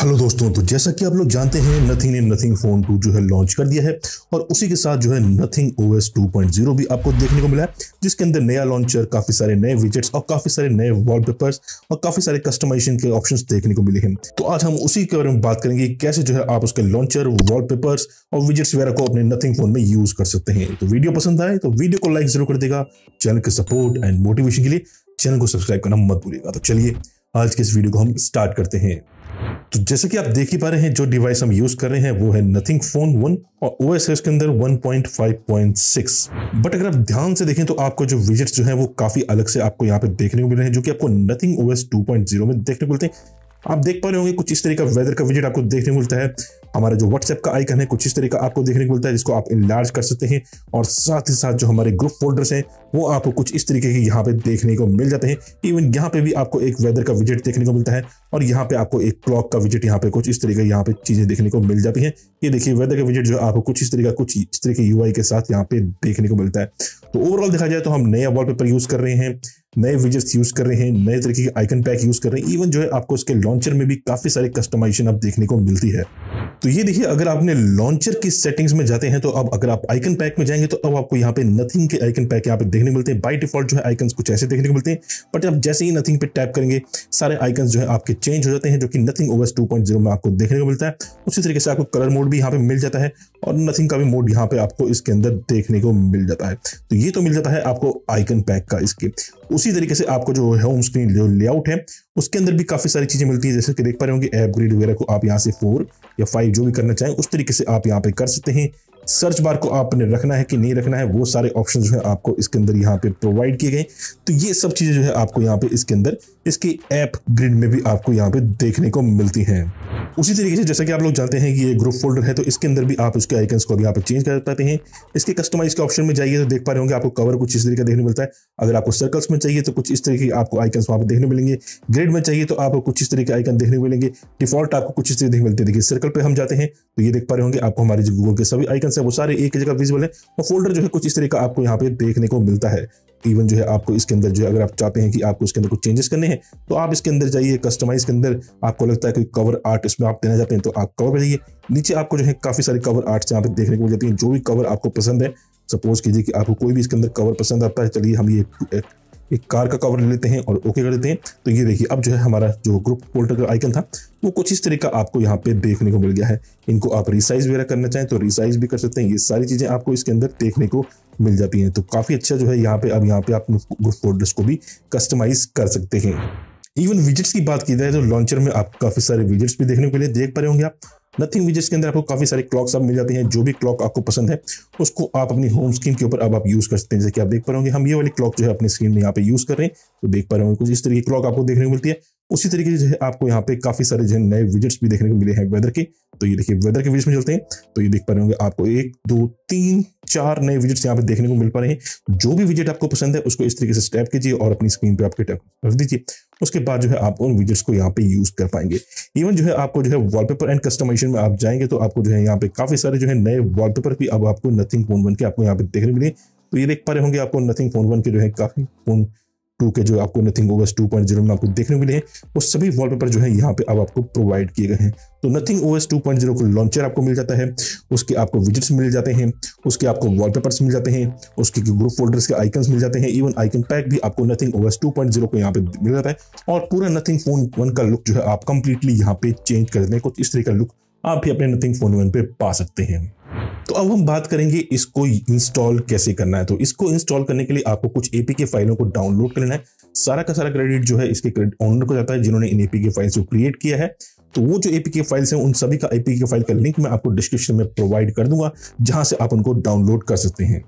hello दोस्तों तो जैसा कि आप लोग जानते हैं नथिंग ने नथिंग फोन 2 जो है लॉन्च कर दिया है और उसी के साथ जो है नथिंग ओएस 2.0 भी आपको देखने को मिला है जिसके अंदर नया लॉन्चर काफी सारे नए विजेट्स और काफी सारे नए वॉलपेपर्स और काफी सारे कस्टमाइजेशन के ऑप्शंस देखने को मिले हैं तो आज हम उसी के बारे में बात करेंगे कैसे जो है आप उसके लॉन्चर वॉल और विजेट्स वगैरह को अपने नथिंग फोन में यूज कर सकते हैं तो वीडियो पसंद आए तो वीडियो को लाइक जरूर कर देगा चैनल के सपोर्ट एंड मोटिवेशन के लिए चैनल को सब्सक्राइब करना मत भूलिएगा तो चलिए आज के इस वीडियो को हम स्टार्ट करते हैं तो जैसे कि आप देख ही पा रहे हैं जो डिवाइस हम यूज कर रहे हैं वो है नथिंग फोन वन और ओ एस एस के अंदर one point point five six but अगर आप ध्यान से देखें तो आपको जो विजेट्स जो है वो काफी अलग से आपको यहाँ पे देखने को मिल रहे हैं जो कि आपको Nothing O S two point zero में देखने को मिलते हैं आप देख पा रहे होंगे कुछ इस तरह का वेदर का विजिट आपको देखने को मिलता है हमारा जो व्हाट्सएप का आइकन है कुछ इस तरह का आपको देखने को मिलता है जिसको आप इनलार्ज कर सकते हैं और साथ ही साथ जो हमारे ग्रुप फोल्डर्स हैं वो आपको कुछ इस तरीके के यहाँ पे देखने को मिल जाते हैं इवन यहाँ पे भी आपको एक वेदर का विजिट देखने को मिलता है और यहाँ पे आपको एक क्लॉक का विजिट यहाँ पे कुछ इस तरीके यहाँ पे चीज़ें देखने को मिल जाती है ये देखिए वेदर का विजिट जो है आपको कुछ इस तरीके कुछ इस तरह के यू के साथ यहाँ पे देखने को मिलता है तो ओवरऑल देखा जाए तो हम नया वॉलपेपर यूज़ कर रहे हैं नए विजेट्स यूज़ कर रहे हैं नए तरीके के आइकन पैक यूज़ कर रहे हैं इवन जो है आपको इसके लॉन्चर में भी काफ़ी सारी कस्टमाइजेशन आप देखने को मिलती है तो ये देखिए अगर आपने लॉन्चर की सेटिंग्स में जाते हैं तो अब अगर आप आइकन पैक में जाएंगे तो अब आपको यहाँ पे नथिंग के आइकन पैक यहाँ पे देखने मिलते हैं बाई डिफॉल्ट जो है आइकन कुछ ऐसे देखने को मिलते हैं बट आप जैसे ही नथिंग पे टैप करेंगे सारे आइकन जो है आपके चेंज हो जाते हैं जो कि नथिंग ओवर टू में आपको देखने को मिलता है उसी तरीके से आपको कलर मोड भी यहाँ पे मिल जाता है और नथिंग का भी मोड यहाँ पे आपको इसके अंदर देखने को मिल जाता है तो ये तो मिल जाता है आपको आइकन पैक का इसके उसी तरीके से आपको जो है होम स्क्रीन जो लेआउट है उसके अंदर भी काफी सारी चीजें मिलती है जैसे कि देख पा रहे होंगे एपग्रेड वगैरह को आप यहाँ से फोर या फाइव जो भी करना चाहें उस तरीके से आप यहाँ पे कर सकते हैं सर्च बार को आपने रखना है कि नहीं रखना है वो सारे ऑप्शन जो है आपको इसके अंदर यहाँ पे प्रोवाइड किए गए तो ये सब चीज़ें जो है आपको यहाँ पे इसके अंदर इसके ऐप ग्रिड में भी आपको यहाँ पे देखने को मिलती हैं उसी तरीके से जैसा कि आप लोग जानते हैं कि ये ग्रुप फोल्डर है तो इसके अंदर भी आप उसके आइकन्स को भी यहाँ पे चेंज कर पाते हैं इसके कस्टमाइज के ऑप्शन में जाइए तो देख पा रहे होंगे आपको कवर कुछ इस तरीके का देखने मिलता है अगर आपको सर्कल्स में चाहिए तो कुछ इस तरीके के आपको आइकन्स वहाँ पर देखने मिलेंगे ग्रिड में चाहिए तो आपको कुछ इस तरीके के आइकन देखने मिलेंगे डिफॉल्ट आपको कुछ इस तरीके देखने मिलते हैं देखिए सर्कल पर हम जाते हैं तो ये देख पा रहे होंगे आपको हमारे गूगल के सभी आइकन सेक्शंस है वो सारे एक जगह विजिबल हैं और फोल्डर जो है कुछ इस तरह का आपको यहाँ पे देखने को मिलता है इवन जो है आपको इसके अंदर जो है अगर आप चाहते हैं कि आपको इसके अंदर कुछ चेंजेस करने हैं तो आप इसके अंदर जाइए कस्टमाइज के अंदर आपको लगता है कोई कवर आर्ट इसमें आप देना चाहते हैं तो आप कवर जाइए नीचे आपको जो है काफ़ी सारे कवर आर्ट्स यहाँ पे देखने को मिल जाती है जो भी कवर आपको पसंद है सपोज कीजिए कि आपको कोई भी इसके अंदर कवर पसंद आता है चलिए हम ये एक कार का कवर ले लेते हैं और ओके कर देते हैं तो ये देखिए अब जो है हमारा जो ग्रुप फोल्डर का आइकन था वो कुछ इस तरीके का आपको यहाँ पे देखने को मिल गया है इनको आप रिसाइज वगैरह करना चाहें तो रिसाइज भी कर सकते हैं ये सारी चीज़ें आपको इसके अंदर देखने को मिल जाती हैं तो काफ़ी अच्छा जो है यहाँ पे अब यहाँ पे आप ग्रुप फोल्डर्स को भी कस्टमाइज कर सकते हैं इवन विजिट्स की बात की जाए तो लॉन्चर में आप काफ़ी सारे विजिट्स भी देखने को मिले देख पा रहे होंगे आप नथिंग विजेस के अंदर आपको काफ़ी सारे क्लॉक्स आप मिल जाते हैं जो भी क्लॉक आपको पसंद है उसको आप अपनी होम स्क्रीन के ऊपर अब आप यूज़ कर सकते हैं जैसे कि आप देख पा रहे हम ये वाली क्लॉक जो है अपनी स्क्रीन में यहाँ पे यूज़ कर रहे हैं तो देख पा रहे होंगे कुछ इस तरीके क्लॉक आपको देखने को मिलती है उसी तरीके से जो है आपको यहाँ पे काफ़ी सारे जो है नए विजिट्स भी देखने को मिले हैं वेदर के तो ये देखिए वेदर के विजिट्स में चलते हैं तो ये देख पा रहे होंगे आपको एक दो तीन चार नए विजिट्स यहाँ पे देखने को मिल पा रहे हैं जो भी विजिट आपको पसंद है उसको इस तरीके से टैप कीजिए और अपनी स्क्रीन पे आपके टैप रख दीजिए उसके बाद जो है आप उन विजिट्स को यहाँ पे यूज कर पाएंगे इवन जो है आपको जो है वॉलपेपर एंड कस्टमाइजेशन में आप जाएंगे तो आपको जो है यहाँ पे काफी सारे जो है नए वॉलपेपर भी अब आपको नथिंग फोन वन के आपको यहाँ पे देखने मिले तो ये देख पा रहे होंगे आपको नथिंग फोन वन के जो है काफी फोन टू के जो आपको नथिंग टू पॉइंट जीरो में आपको देखने को मिले हैं वो सभी वॉलपेपर जो है यहाँ पे अब आपको प्रोवाइड किए गए हैं तो नथिंग टू पॉइंट जीरो को लॉन्चर आपको मिल जाता है उसके आपको विजिट्स मिल जाते हैं उसके आपको वॉलपेपर्स मिल जाते हैं उसके ग्रुप फोल्डर्स के आइकन्स मिल जाते हैं इवन आइकन पैक भी आपको नथिंग टू पॉइंट जीरो को यहाँ पे मिल जाता है और पूरा नथिंग फोन वन का लुक जो है आप कंप्लीटली यहाँ पे चेंज कर दें कुछ इस तरह का लुक आप भी अपने नथिंग फोन वन पे पा सकते हैं तो अब हम बात करेंगे इसको इंस्टॉल कैसे करना है तो इसको इंस्टॉल करने के लिए आपको कुछ एपीके फाइलों को डाउनलोड कर लेना है सारा का सारा क्रेडिट जो है इसके क्रेडिट ऑनर को जाता है जिन्होंने इन एपीके फाइल्स को क्रिएट किया है तो वो जो एपीके फाइल्स हैं उन सभी का एपीके फाइल का लिंक मैं आपको डिस्क्रिप्शन में प्रोवाइड कर दूंगा जहां से आप उनको डाउनलोड कर सकते हैं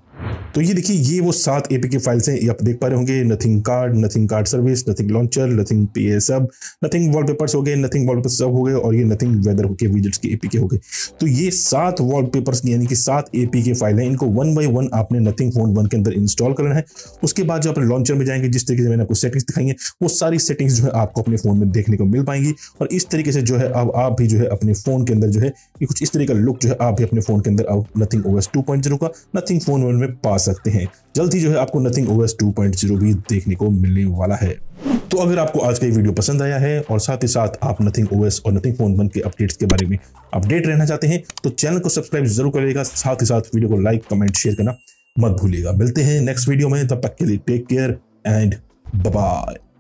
तो ये देखिए ये वो सात के फाइल्स हैं ये आप देख पा रहे होंगे Nothing card Nothing card service Nothing launcher Nothing P A सब नथिंग पेपर्स हो गए नथिंग पेपर्स सब हो गए और ये नथिंग वेदर हो गए विजिट्स के के हो गए तो ये सात पेपर्स यानी कि सात के फाइल हैं इनको वन बाई वन आपने नथिंग फोन वन के अंदर इंस्टॉल करना है उसके बाद जो अपने लॉन्चर में जाएंगे जिस तरीके से मैंने आपको सेटिंग्स दिखाई है वो सारी सेटिंग्स जो है आपको अपने फोन में देखने को मिल पाएंगी और इस तरीके से जो है अब आप भी जो है अपने फोन के अंदर जो है कुछ इस तरीके का लुक जो है आप भी अपने फोन के अंदर अब नथिंग पॉइंट जीरो का नथिंग फोन वन में पा सकते हैं जल्द ही जो है आपको नथिंग ओएस 2.0 भी देखने को मिलने वाला है तो अगर आपको आज का ये वीडियो पसंद आया है और साथ ही साथ आप नथिंग ओएस और नथिंग फोन वन के अपडेट्स के बारे में अपडेट रहना चाहते हैं तो चैनल को सब्सक्राइब जरूर करिएगा साथ ही साथ वीडियो को लाइक कमेंट शेयर करना मत भूलिएगा मिलते हैं नेक्स्ट वीडियो में तब तक के लिए टेक केयर एंड बाय